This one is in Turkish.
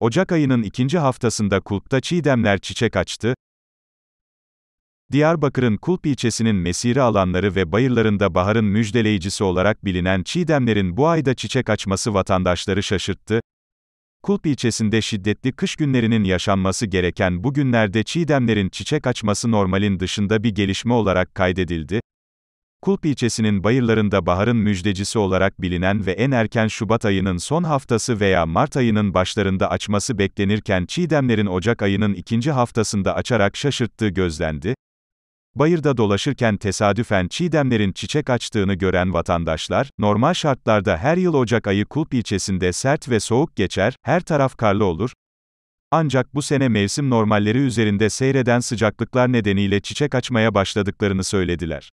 Ocak ayının ikinci haftasında Kulp'ta çiğdemler çiçek açtı. Diyarbakır'ın Kulp ilçesinin mesire alanları ve bayırlarında baharın müjdeleyicisi olarak bilinen çiğdemlerin bu ayda çiçek açması vatandaşları şaşırttı. Kulp ilçesinde şiddetli kış günlerinin yaşanması gereken bu günlerde çiğdemlerin çiçek açması normalin dışında bir gelişme olarak kaydedildi. Kulp ilçesinin bayırlarında baharın müjdecisi olarak bilinen ve en erken Şubat ayının son haftası veya Mart ayının başlarında açması beklenirken çiğdemlerin Ocak ayının ikinci haftasında açarak şaşırttığı gözlendi. Bayırda dolaşırken tesadüfen çiğdemlerin çiçek açtığını gören vatandaşlar, normal şartlarda her yıl Ocak ayı Kulp ilçesinde sert ve soğuk geçer, her taraf karlı olur, ancak bu sene mevsim normalleri üzerinde seyreden sıcaklıklar nedeniyle çiçek açmaya başladıklarını söylediler.